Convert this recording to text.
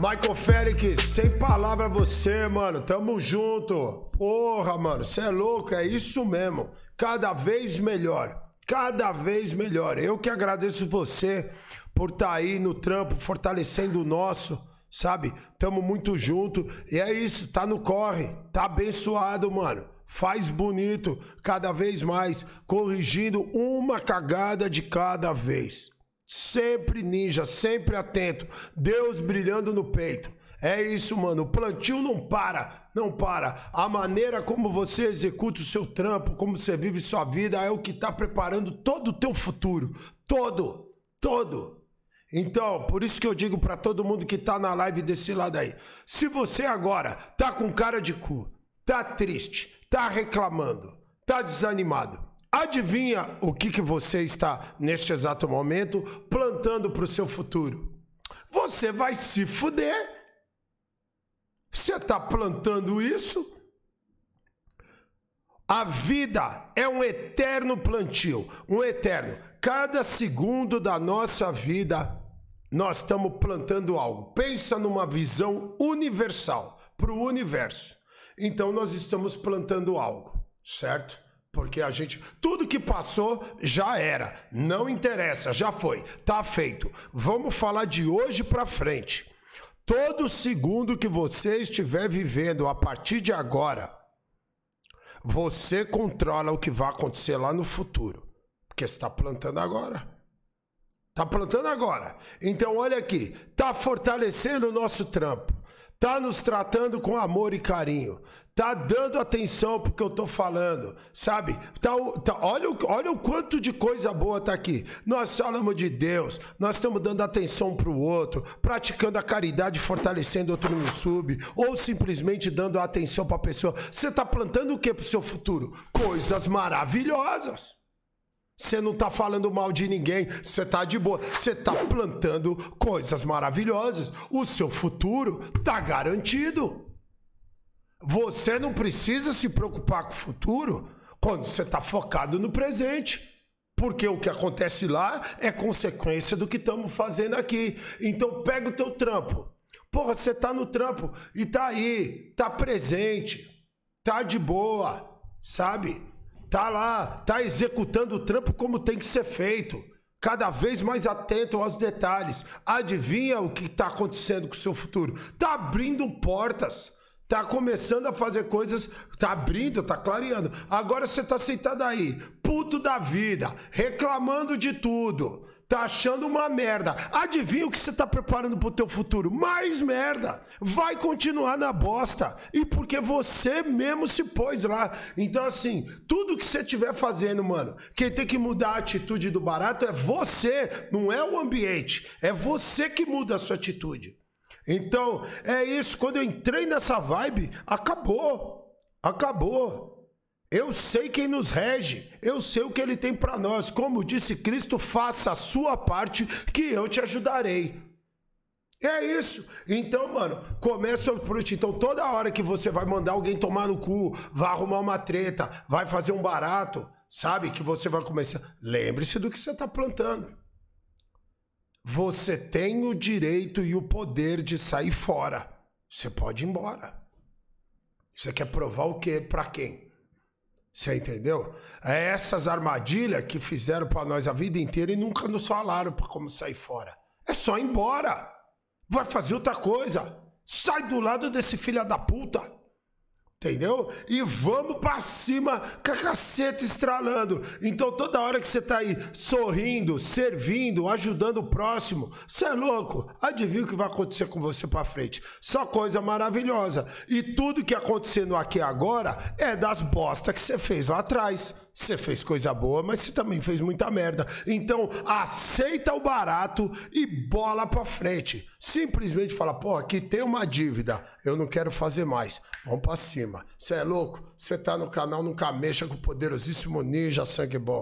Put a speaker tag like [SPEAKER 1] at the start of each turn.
[SPEAKER 1] Michael Félix, sem palavra você, mano. Tamo junto. Porra, mano, você é louco, é isso mesmo. Cada vez melhor. Cada vez melhor. Eu que agradeço você por estar tá aí no trampo, fortalecendo o nosso, sabe? Tamo muito junto. E é isso, tá no corre. Tá abençoado, mano. Faz bonito, cada vez mais, corrigindo uma cagada de cada vez. Sempre ninja, sempre atento. Deus brilhando no peito. É isso, mano. O plantio não para, não para. A maneira como você executa o seu trampo, como você vive sua vida, é o que está preparando todo o teu futuro. Todo, todo. Então, por isso que eu digo para todo mundo que tá na live desse lado aí. Se você agora tá com cara de cu, tá triste, tá reclamando, tá desanimado, Adivinha o que, que você está, neste exato momento, plantando para o seu futuro? Você vai se fuder. Você está plantando isso? A vida é um eterno plantio, um eterno. Cada segundo da nossa vida, nós estamos plantando algo. Pensa numa visão universal para o universo. Então, nós estamos plantando algo, certo? Porque a gente. Tudo que passou já era. Não interessa, já foi. Tá feito. Vamos falar de hoje pra frente. Todo segundo que você estiver vivendo a partir de agora, você controla o que vai acontecer lá no futuro. Porque você está plantando agora. Tá plantando agora. Então olha aqui, tá fortalecendo o nosso trampo tá nos tratando com amor e carinho, tá dando atenção pro que eu tô falando, sabe? Tá, tá, olha, olha o quanto de coisa boa tá aqui. Nós falamos de Deus, nós estamos dando atenção pro outro, praticando a caridade, fortalecendo outro no sub, ou simplesmente dando atenção pra pessoa. Você tá plantando o que pro seu futuro? Coisas maravilhosas. Você não tá falando mal de ninguém, você tá de boa, você tá plantando coisas maravilhosas. O seu futuro tá garantido. Você não precisa se preocupar com o futuro quando você tá focado no presente. Porque o que acontece lá é consequência do que estamos fazendo aqui. Então pega o teu trampo. Porra, você tá no trampo e tá aí, tá presente, tá de boa, sabe? tá lá, tá executando o trampo como tem que ser feito. Cada vez mais atento aos detalhes. Adivinha o que tá acontecendo com o seu futuro? Tá abrindo portas. Tá começando a fazer coisas, tá abrindo, tá clareando. Agora você tá sentado aí, puto da vida, reclamando de tudo tá achando uma merda. Adivinha o que você tá preparando pro teu futuro? Mais merda. Vai continuar na bosta. E porque você mesmo se pôs lá. Então, assim, tudo que você estiver fazendo, mano, quem tem que mudar a atitude do barato é você, não é o ambiente. É você que muda a sua atitude. Então, é isso. Quando eu entrei nessa vibe, acabou. Acabou. Eu sei quem nos rege, eu sei o que ele tem para nós. Como disse Cristo, faça a sua parte que eu te ajudarei. É isso. Então, mano, começa o fruto. Então, toda hora que você vai mandar alguém tomar no cu, vai arrumar uma treta, vai fazer um barato, sabe? Que você vai começar. Lembre-se do que você está plantando. Você tem o direito e o poder de sair fora. Você pode ir embora. Você quer provar o quê? Para quem? Você entendeu? É essas armadilhas que fizeram para nós a vida inteira e nunca nos falaram para como sair fora. É só ir embora. Vai fazer outra coisa. Sai do lado desse filho da puta. Entendeu? E vamos pra cima com a caceta estralando. Então toda hora que você tá aí sorrindo, servindo, ajudando o próximo, você é louco. Adivinha o que vai acontecer com você pra frente. Só coisa maravilhosa. E tudo que acontecendo aqui agora é das bosta que você fez lá atrás. Você fez coisa boa, mas você também fez muita merda. Então, aceita o barato e bola pra frente. Simplesmente fala, pô, aqui tem uma dívida, eu não quero fazer mais. Vamos pra cima. Você é louco? Você tá no canal Nunca Mexa com o poderosíssimo Ninja Sangue Bom.